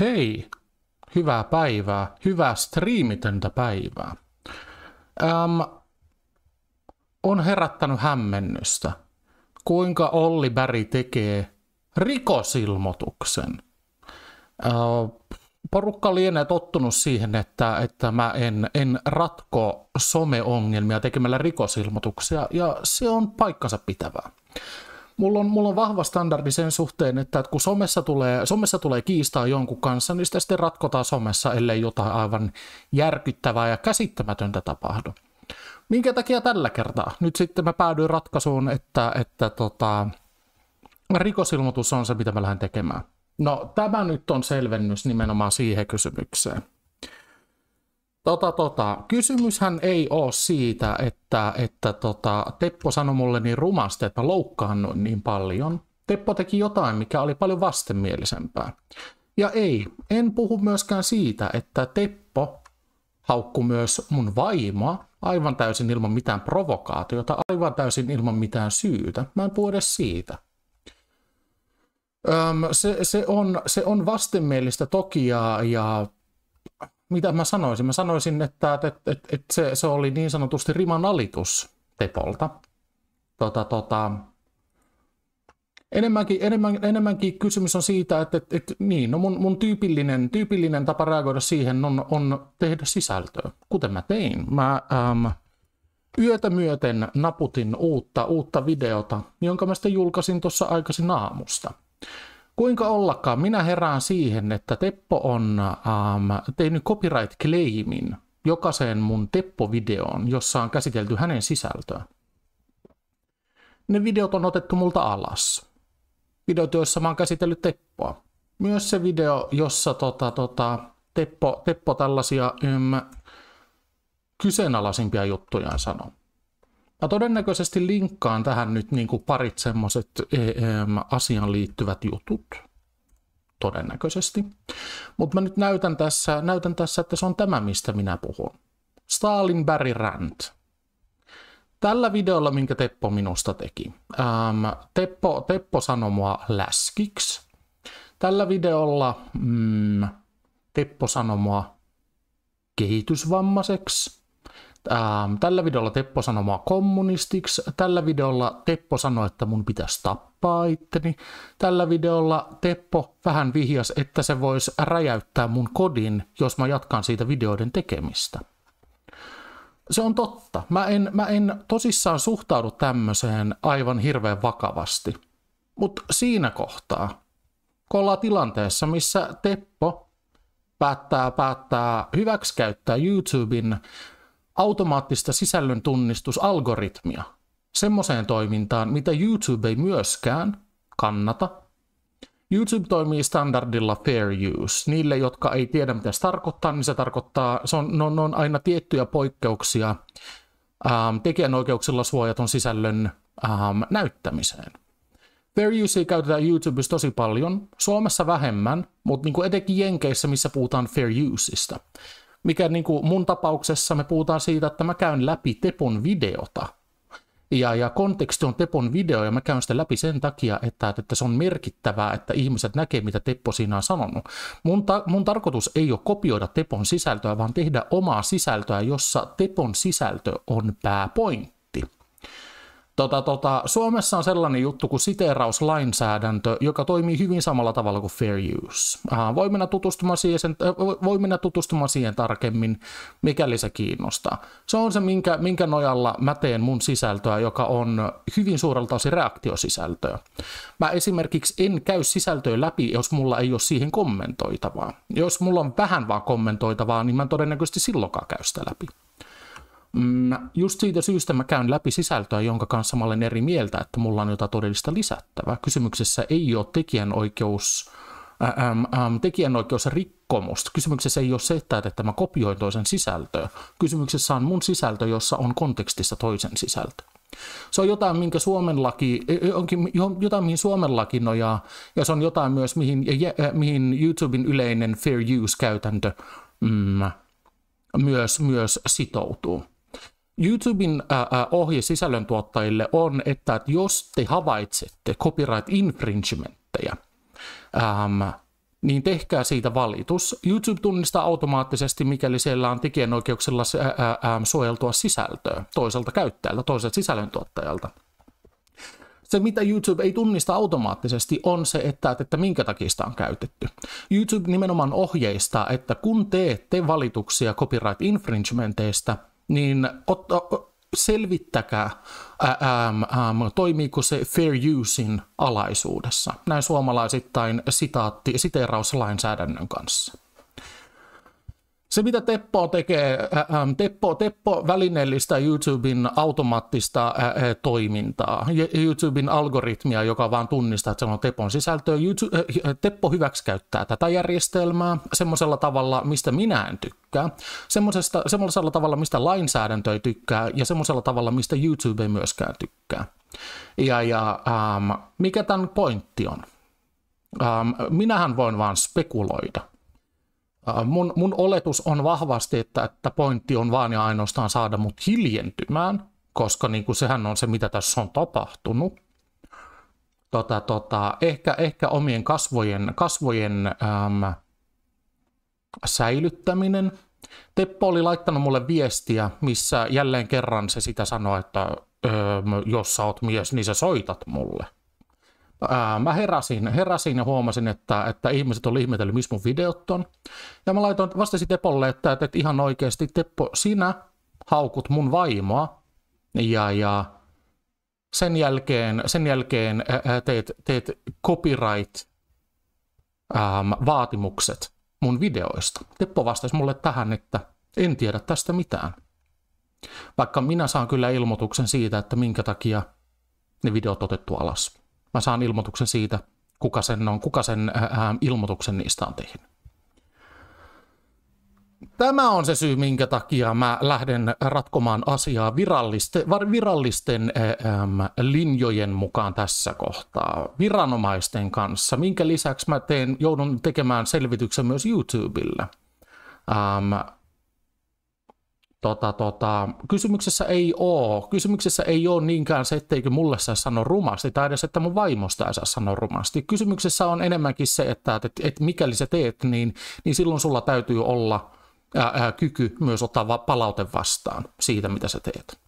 Hei! Hyvää päivää. Hyvää striimitöntä päivää. Öm, on herättänyt hämmennystä, kuinka Olli Bäri tekee rikosilmoituksen. Öö, porukka lienee tottunut siihen, että, että mä en, en ratko someongelmia tekemällä rikosilmoituksia, ja se on paikkansa pitävää mulla on, mulla on vahva standardi sen suhteen, että, että kun somessa tulee, somessa tulee kiistaa jonkun kanssa, niin sitä sitten ratkotaan somessa, ellei jotain aivan järkyttävää ja käsittämätöntä tapahdu. Minkä takia tällä kertaa? Nyt sitten mä päädyin ratkaisuun, että, että tota, rikosilmoitus on se, mitä mä lähden tekemään. No tämä nyt on selvennys nimenomaan siihen kysymykseen. Tota, tota, kysymyshän ei ole siitä, että, että tota, Teppo sanoi mulle niin rumasti, että mä loukkaannuin niin paljon. Teppo teki jotain, mikä oli paljon vastenmielisempää. Ja ei, en puhu myöskään siitä, että Teppo haukku myös mun vaimoa aivan täysin ilman mitään provokaatiota, aivan täysin ilman mitään syytä. Mä en puhu edes siitä. Öm, se, se, on, se on vastenmielistä toki ja, ja mitä mä sanoisin? Mä sanoisin, että, että, että, että se, se oli niin sanotusti riman alitus Tepolta. Tota, tota, Enemmänkin, enemmän, enemmänkin kysymys on siitä, että, että, että niin, no mun, mun tyypillinen, tyypillinen tapa reagoida siihen on, on tehdä sisältöä, kuten mä tein. Mä äm, yötä myöten naputin uutta, uutta videota, jonka mä sitten julkaisin tuossa aikaisin aamusta. Kuinka ollakaan, minä herään siihen, että Teppo on ähm, tehnyt copyright-claimin jokaiseen mun Teppo-videoon, jossa on käsitelty hänen sisältöä. Ne videot on otettu multa alas. Videot, joissa mä oon käsitellyt Teppoa. Myös se video, jossa tota, tota, Teppo, Teppo tällaisia ymm, kyseenalaisimpia juttuja sanoi. Mä todennäköisesti linkkaan tähän nyt niin kuin parit semmoiset e, asiaan liittyvät jutut. Todennäköisesti. Mutta mä nyt näytän tässä, näytän tässä, että se on tämä, mistä minä puhun. Barry Rant. Tällä videolla, minkä Teppo minusta teki. Ähm, Teppo, Teppo sanoi mua läskiksi. Tällä videolla mm, Teppo sanoi mua kehitysvammaiseksi Ähm, tällä videolla Teppo sanoo mua kommunistiksi. Tällä videolla Teppo sanoi, että mun pitäisi tappaa itteni. Tällä videolla Teppo vähän vihjas, että se voisi räjäyttää mun kodin, jos mä jatkan siitä videoiden tekemistä. Se on totta. Mä en, mä en tosissaan suhtaudu tämmöiseen aivan hirveän vakavasti. Mutta siinä kohtaa, kun ollaan tilanteessa, missä Teppo päättää, päättää hyväksikäyttää YouTuben automaattista sisällön tunnistusalgoritmia semmoiseen toimintaan, mitä YouTube ei myöskään kannata. YouTube toimii standardilla fair use. Niille, jotka ei tiedä, mitä se tarkoittaa, niin se tarkoittaa, se on, ne on, ne on aina tiettyjä poikkeuksia ähm, tekijänoikeuksilla suojaton sisällön ähm, näyttämiseen. Fair use käytetään YouTubessa tosi paljon, Suomessa vähemmän, mutta niin kuin etenkin Jenkeissä, missä puhutaan fair useista mikä niin kuin mun tapauksessa me puhutaan siitä, että mä käyn läpi Tepon videota. Ja, ja konteksti on Tepon video ja mä käyn sitä läpi sen takia, että, että se on merkittävää, että ihmiset näkee, mitä Teppo siinä on sanonut. Mun, ta- mun tarkoitus ei ole kopioida Tepon sisältöä, vaan tehdä omaa sisältöä, jossa Tepon sisältö on pääpoint. Tota, tota, Suomessa on sellainen juttu kuin siteerauslainsäädäntö, joka toimii hyvin samalla tavalla kuin fair use. Äh, voi, mennä tutustumaan siihen, äh, voi mennä tutustumaan siihen tarkemmin, mikäli se kiinnostaa. Se on se, minkä, minkä nojalla mä teen mun sisältöä, joka on hyvin suurelta osin reaktiosisältöä. Mä esimerkiksi en käy sisältöä läpi, jos mulla ei ole siihen kommentoitavaa. Jos mulla on vähän vaan kommentoitavaa, niin mä en todennäköisesti silloinkaan käy sitä läpi. Mm, just siitä syystä mä käyn läpi sisältöä, jonka kanssa mä olen eri mieltä, että mulla on jotain todellista lisättävää. Kysymyksessä ei ole tekijänoikeus, äm, äm, tekijänoikeusrikkomusta. Kysymyksessä ei ole se, että, että mä kopioin toisen sisältöä. Kysymyksessä on mun sisältö, jossa on kontekstissa toisen sisältö. Se on jotain, minkä Suomen laki, e, e, jotain, mihin Suomen laki nojaa, ja se on jotain myös, mihin, mihin YouTuben yleinen fair use-käytäntö mm, myös, myös sitoutuu. YouTuben äh, ohje sisällöntuottajille on, että jos te havaitsette copyright infringementtejä, ähm, niin tehkää siitä valitus. YouTube tunnistaa automaattisesti, mikäli siellä on tekijänoikeuksilla ää, ää, suojeltua sisältöä toiselta käyttäjältä, toiselta sisällöntuottajalta. Se, mitä YouTube ei tunnista automaattisesti, on se, että, että minkä takia sitä on käytetty. YouTube nimenomaan ohjeistaa, että kun teette valituksia copyright infringementeista – niin otta, selvittäkää, ää, ää, toimiiko se fair usein alaisuudessa, näin suomalaisittain sitaatti, siteerauslainsäädännön kanssa. Se mitä Teppo tekee, äh, äh, ähm, Teppo, Teppo välineellistä YouTuben automaattista äh, toimintaa, YouTuben algoritmia, joka vaan tunnistaa, että se on Tepon sisältöä. Teppo hyväksikäyttää tätä järjestelmää semmoisella tavalla, mistä minä en tykkää, semmoisella tavalla, mistä lainsäädäntö ei tykkää ja semmoisella tavalla, mistä YouTube ei myöskään tykkää. Ja, ja ähm, mikä tämän pointti on? Ähm, minähän voin vaan spekuloida Äh, mun, mun oletus on vahvasti, että, että pointti on vaan ja ainoastaan saada mut hiljentymään, koska niin kuin sehän on se, mitä tässä on tapahtunut. Tota, tota, ehkä, ehkä omien kasvojen, kasvojen äm, säilyttäminen. Teppo oli laittanut mulle viestiä, missä jälleen kerran se sitä sanoi, että öö, jos sä oot mies, niin sä soitat mulle ää, mä heräsin, heräsin ja huomasin, että, että ihmiset oli ihmetellyt, missä mun videot on. Ja mä laitoin, vastasin Tepolle, että, että ihan oikeasti Teppo, sinä haukut mun vaimoa ja, ja sen jälkeen, sen jälkeen ää, teet, teet copyright-vaatimukset mun videoista. Teppo vastasi mulle tähän, että en tiedä tästä mitään. Vaikka minä saan kyllä ilmoituksen siitä, että minkä takia ne videot otettu alas mä saan ilmoituksen siitä, kuka sen, on, kuka sen ää, äh, äh, ilmoituksen niistä on tehnyt. Tämä on se syy, minkä takia mä lähden ratkomaan asiaa viralliste, virallisten äm, äh, ähm, linjojen mukaan tässä kohtaa, viranomaisten kanssa, minkä lisäksi mä teen, joudun tekemään selvityksen myös YouTubella. Ähm, tota, tota, kysymyksessä ei ole, kysymyksessä ei ole niinkään se, etteikö mulle saa sanoa rumasti tai edes, että mun vaimosta ei saa sanoa rumasti. Kysymyksessä on enemmänkin se, että, että, että, että mikäli sä teet, niin, niin silloin sulla täytyy olla ää, ää, kyky myös ottaa va- palaute vastaan siitä, mitä sä teet.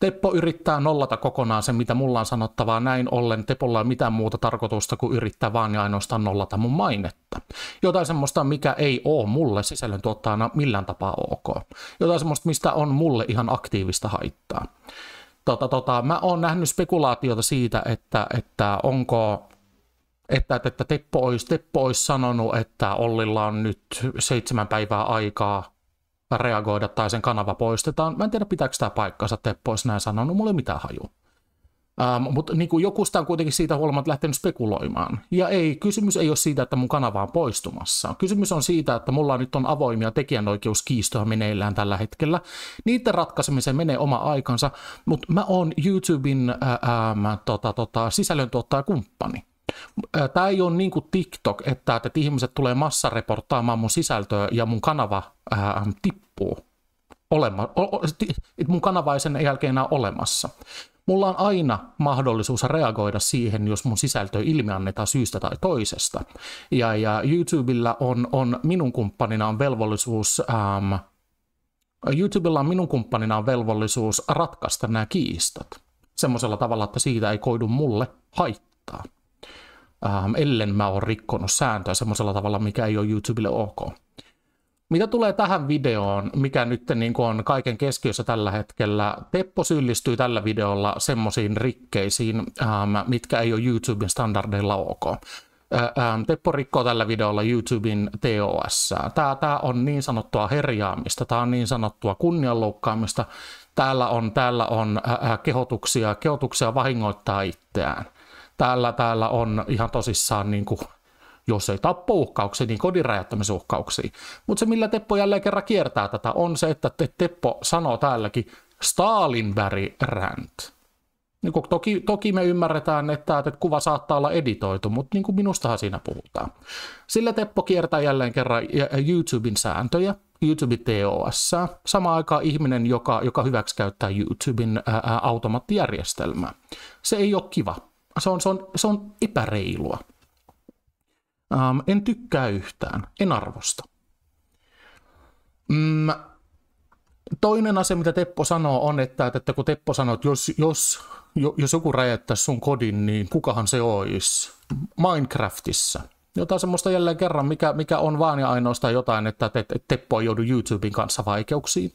Teppo yrittää nollata kokonaan sen, mitä mulla on sanottavaa näin ollen. Tepolla ei mitään muuta tarkoitusta kuin yrittää vaan ja ainoastaan nollata mun mainetta. Jotain semmoista, mikä ei oo mulle sisällöntuottajana millään tapaa ok. Jotain semmoista, mistä on mulle ihan aktiivista haittaa. Tota, tota, mä oon nähnyt spekulaatiota siitä, että, että onko että, että Teppo, olisi, Teppo olisi sanonut, että Ollilla on nyt seitsemän päivää aikaa reagoida tai sen kanava poistetaan. Mä en tiedä, pitääkö tämä paikkansa, te pois näin sanonut, mulla ei mitään haju. Ähm, mutta niin kuin joku sitä on kuitenkin siitä huolimatta lähtenyt spekuloimaan. Ja ei, kysymys ei ole siitä, että mun kanava on poistumassa. Kysymys on siitä, että mulla nyt on avoimia tekijänoikeuskiistoja meneillään tällä hetkellä. Niiden ratkaisemiseen menee oma aikansa, mutta mä oon YouTuben äh, äh, tota, tota, sisällöntuottajakumppani. kumppani Tämä ei ole niin kuin TikTok, että, että ihmiset tulee massareportaamaan mun sisältöä ja mun kanava ää, tippuu. Olema, o, o, mun kanava ei sen jälkeen enää olemassa. Mulla on aina mahdollisuus reagoida siihen, jos mun sisältö ilmiannetaan syystä tai toisesta. Ja, ja YouTubella on, on minun kumppanina on velvollisuus Ää, YouTubella on minun kumppanina on velvollisuus ratkaista nämä kiistat semmoisella tavalla, että siitä ei koidu mulle haittaa ähm, ellen mä oon rikkonut sääntöä semmoisella tavalla, mikä ei ole YouTubelle ok. Mitä tulee tähän videoon, mikä nyt niin on kaiken keskiössä tällä hetkellä, Teppo syyllistyy tällä videolla semmoisiin rikkeisiin, ähm, mitkä ei ole YouTuben standardeilla ok. Ähm, Teppo rikkoo tällä videolla YouTuben TOS. Tämä, tämä on niin sanottua herjaamista, tämä on niin sanottua kunnianloukkaamista. Täällä on, täällä on kehotuksia, kehotuksia vahingoittaa itseään täällä, täällä on ihan tosissaan niin kuin, jos ei tappouhkauksia, niin kodin räjäyttämisuhkauksia. Mutta se, millä Teppo jälleen kerran kiertää tätä, on se, että te, Teppo sanoo täälläkin Stalinberg rant. Niin kuin, toki, toki me ymmärretään, että, että kuva saattaa olla editoitu, mutta niin kuin minustahan siinä puhutaan. Sillä Teppo kiertää jälleen kerran YouTuben sääntöjä, YouTube TOS. Sama aika ihminen, joka, joka hyväksikäyttää YouTuben ää, automaattijärjestelmää. Se ei ole kiva se on, se on, se on epäreilua. Um, en tykkää yhtään, en arvosta. Mm, toinen asia, mitä Teppo sanoo, on, että, että kun Teppo sanoo, että jos, jos, jos joku räjäyttäisi sun kodin, niin kukahan se olisi Minecraftissa – jotain semmoista jälleen kerran, mikä, mikä on vaan ja ainoastaan jotain, että te, te, Teppo ei joudu YouTuben kanssa vaikeuksiin.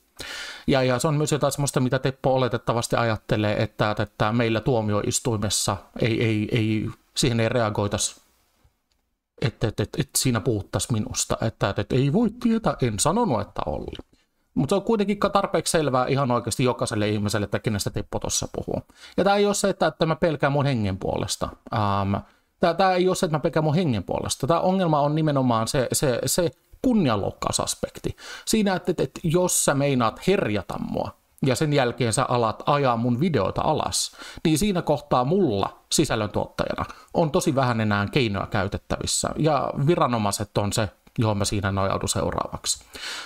Ja, ja se on myös jotain semmoista, mitä Teppo oletettavasti ajattelee, että, että meillä tuomioistuimessa ei, ei, ei, siihen ei reagoitaisi, että että että että siinä puhuttaisi minusta, että että että ei voi tietää, en sanonut, että oli. Mutta se on kuitenkin tarpeeksi selvää ihan oikeasti jokaiselle ihmiselle, että kenestä Teppo tuossa puhuu. Ja tämä ei ole se, että, että mä pelkään mun hengen puolesta. Ähm, Tämä, tämä ei ole se, että mä pelkään mun hengen puolesta. Tämä ongelma on nimenomaan se, se, se kunnianloukkausaspekti. Siinä, että, että jos sä meinaat herjata mua, ja sen jälkeen sä alat ajaa mun videoita alas, niin siinä kohtaa mulla sisällöntuottajana on tosi vähän enää keinoa käytettävissä. Ja viranomaiset on se, johon mä siinä nojaudun seuraavaksi.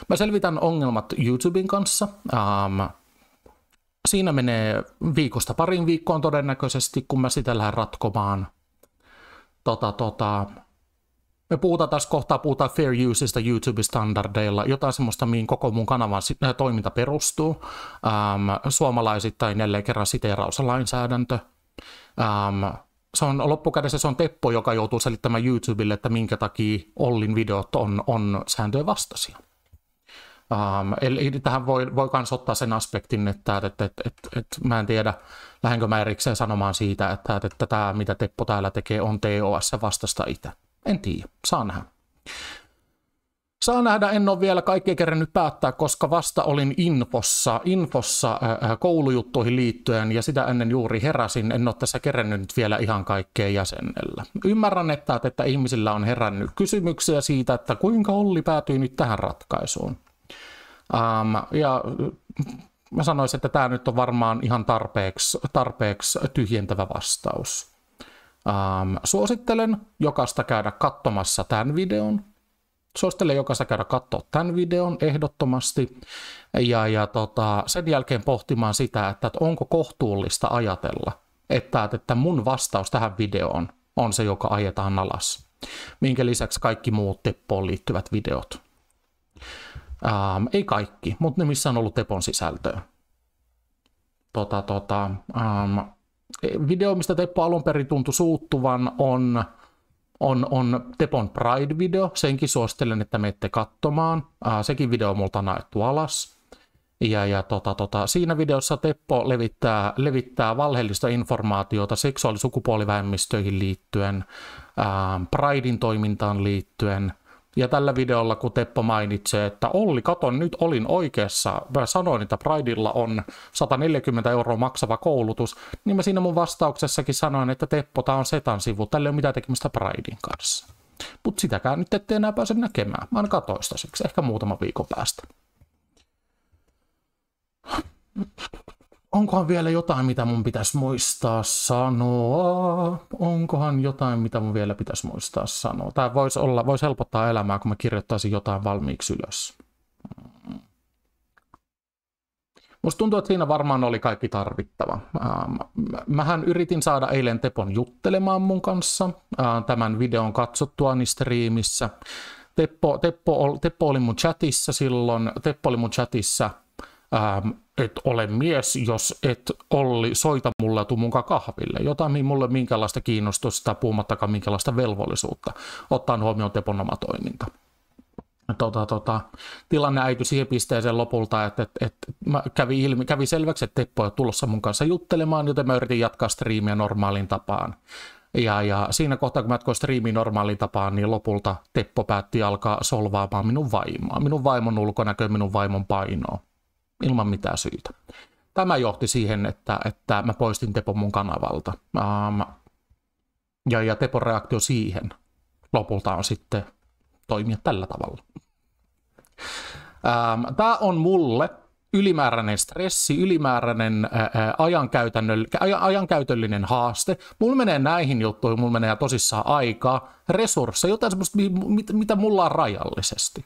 Mä selvitän ongelmat YouTuben kanssa. Ähm, siinä menee viikosta parin viikkoon todennäköisesti, kun mä sitä lähden ratkomaan tota, tota, me puhutaan tässä kohtaa, puhutaan fair useista YouTube-standardeilla, jotain semmoista, mihin koko mun kanavan äh, toiminta perustuu. Ähm, suomalaisittain jälleen kerran siteerauslainsäädäntö. Ähm, se on loppukädessä se on Teppo, joka joutuu selittämään YouTubelle, että minkä takia Ollin videot on, on sääntöjen vastaisia. Um, eli tähän voi, voi myös ottaa sen aspektin, että että että että, että mä en tiedä, lähdenkö mä erikseen sanomaan siitä, että, että, että tämä mitä Teppo täällä tekee on TOS vastasta itse. En tiedä, saa nähdä. Saa nähdä, en ole vielä kaikkea kerännyt päättää, koska vasta olin infossa, infossa ää, äh, äh, koulujuttuihin liittyen ja sitä ennen juuri heräsin. En ole tässä kerännyt nyt vielä ihan kaikkea jäsennellä. Ymmärrän, että, että ihmisillä on herännyt kysymyksiä siitä, että kuinka Olli päätyi nyt tähän ratkaisuun. Um, ja mm, mä sanoisin, että tämä nyt on varmaan ihan tarpeeksi, tarpeeksi tyhjentävä vastaus. Um, suosittelen jokaista käydä katsomassa tämän videon. Suosittelen jokaista käydä katsoa tämän videon ehdottomasti ja, ja tota, sen jälkeen pohtimaan sitä, että, että onko kohtuullista ajatella, että, että mun vastaus tähän videoon on se, joka ajetaan alas, minkä lisäksi kaikki muut teppoon liittyvät videot. Ähm, ei kaikki, mutta ne missä on ollut Tepon sisältöä. Tota, tota, ähm, e, video, mistä Teppo alun perin tuntui suuttuvan, on, on, on Tepon Pride-video. Senkin suosittelen, että menette katsomaan. Äh, sekin video on multa naettu alas. Ja, ja tota, tota, siinä videossa Teppo levittää, levittää valheellista informaatiota seksuaalisukupuolivähemmistöihin liittyen, ää, ähm, Pridein toimintaan liittyen – ja tällä videolla, kun Teppo mainitsee, että Olli, katon nyt olin oikeassa. Mä sanoin, että Prideilla on 140 euroa maksava koulutus. Niin mä siinä mun vastauksessakin sanoin, että Teppo, tää on Setan sivu. Tällä ei ole mitään tekemistä Pridein kanssa. Mutta sitäkään nyt ettei enää pääse näkemään. Mä ainakaan toistaiseksi, ehkä muutama viikon päästä onkohan vielä jotain, mitä mun pitäisi muistaa sanoa? Onkohan jotain, mitä mun vielä pitäisi muistaa sanoa? Tämä voisi, olla, voisi helpottaa elämää, kun mä kirjoittaisin jotain valmiiksi ylös. Mm. Musta tuntuu, että siinä varmaan oli kaikki tarvittava. Ähm, mähän yritin saada eilen Tepon juttelemaan mun kanssa äh, tämän videon katsottuani niin striimissä. Teppo, Teppo, Teppo oli mun chatissa silloin, Teppo oli mun chatissa ähm, et ole mies, jos et Olli soita mulle ja tuu kahville. Jotain niin mulle minkälaista kiinnostusta, puhumattakaan minkälaista velvollisuutta, ottaen huomioon Tepon oma toiminta. Tota, tota, tilanne äity siihen pisteeseen lopulta, että että että mä kävi, ilmi, kävi selväksi, että Teppo on tulossa mun kanssa juttelemaan, joten mä yritin jatkaa striimiä normaaliin tapaan. Ja, ja siinä kohtaa, kun mä jatkoin striimiä normaaliin tapaan, niin lopulta Teppo päätti alkaa solvaamaan minun vaimoa, Minun vaimon ulkonäköä, minun vaimon painoa ilman mitään syytä. Tämä johti siihen, että, että mä poistin Tepo mun kanavalta. Ähm, ja, ja Tepon reaktio siihen lopulta on sitten toimia tällä tavalla. Ähm, Tämä on mulle ylimääräinen stressi, ylimääräinen ää, äh, äh, ajankäytöllinen haaste. Mulla menee näihin juttuihin, mulla menee tosissaan aikaa, resursseja, jotain sellaista, mitä mulla on rajallisesti.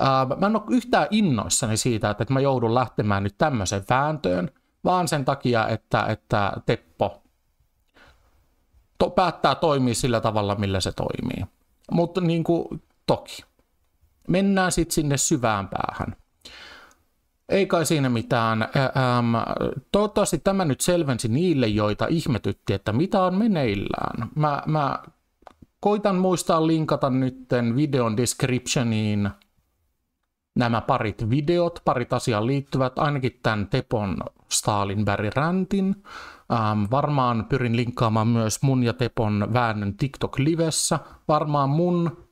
Uh, mä en ole yhtään innoissani siitä, että, että mä joudun lähtemään nyt tämmöiseen vääntöön, vaan sen takia, että, että Teppo to, päättää toimia sillä tavalla, millä se toimii. Mutta niin kuin, toki. Mennään sitten sinne syvään päähän. Ei kai siinä mitään. äm, toivottavasti tämä nyt selvensi niille, joita ihmetytti, että mitä on meneillään. Mä, mä koitan muistaa linkata nytten videon descriptioniin – nämä parit videot, parit asiaan liittyvät, ainakin tämän Tepon Stalinberg-räntin. Ähm, varmaan pyrin linkkaamaan myös mun ja Tepon väännön TikTok-livessä. Varmaan mun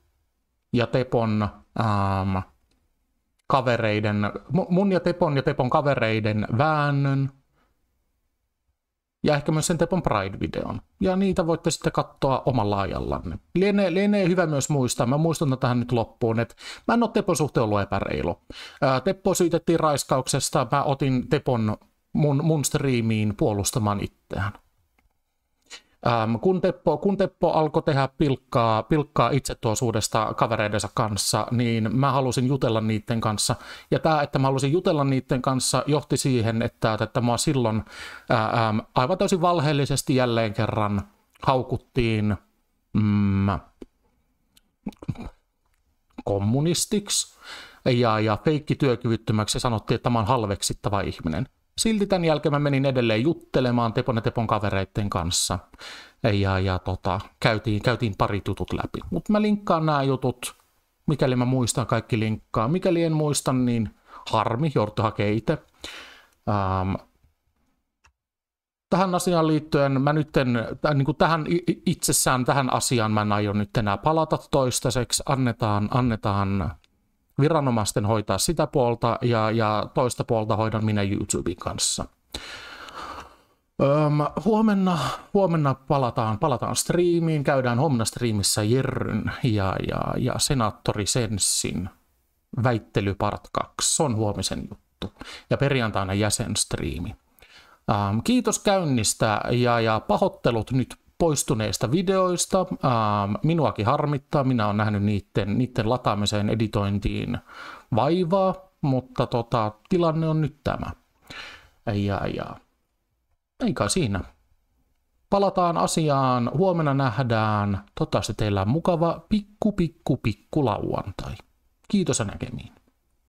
ja Tepon ähm, kavereiden, mun ja Tepon ja Tepon kavereiden väännön ja ehkä myös sen Tepon Pride-videon. Ja niitä voitte sitten katsoa omalla ajallanne. Lienee, lienee hyvä myös muistaa, mä muistan tähän nyt loppuun, että mä en ole Tepon suhteen ollut epäreilu. Teppo syytettiin raiskauksesta, mä otin Tepon mun, mun striimiin puolustamaan itseään. Ähm, kun, Teppo, kun Teppo alkoi tehdä pilkkaa, pilkkaa itsetuosuudesta kavereidensa kanssa, niin mä halusin jutella niiden kanssa. Ja tämä, että mä halusin jutella niiden kanssa, johti siihen, että, että mä silloin ähm, aivan täysin valheellisesti jälleen kerran haukuttiin mm, kommunistiksi ja, ja feikkityökyvyttömäksi ja sanottiin, että mä oon halveksittava ihminen silti tämän jälkeen mä menin edelleen juttelemaan Tepon ja Tepon kavereiden kanssa. Ja, ja tota, käytiin, käytiin pari jutut läpi. Mutta mä linkkaan nämä jutut, mikäli mä muistan kaikki linkkaa. Mikäli en muista, niin harmi, Jorttu hakee itse. Ähm, tähän asiaan liittyen, mä nyt en, niin kuin tähän itsessään, tähän asiaan mä en aio nyt enää palata toistaiseksi. Annetaan, annetaan viranomaisten hoitaa sitä puolta ja, ja toista puolta hoidan minä YouTuben kanssa. Öm, huomenna, huomenna palataan, palataan striimiin, käydään huomenna striimissä Jerryn ja, ja, ja senaattori Sensin part 2. Se on huomisen juttu. Ja perjantaina jäsenstriimi. Öm, kiitos käynnistä ja, ja pahoittelut nyt poistuneista videoista. Ähm, minuakin harmittaa, minä olen nähnyt niiden, niiden lataamiseen, editointiin vaivaa, mutta tota, tilanne on nyt tämä. Ja, ja. Eikä siinä. Palataan asiaan, huomenna nähdään. Toivottavasti teillä on mukava pikku, pikku, pikku lauantai. Kiitos ja näkemiin.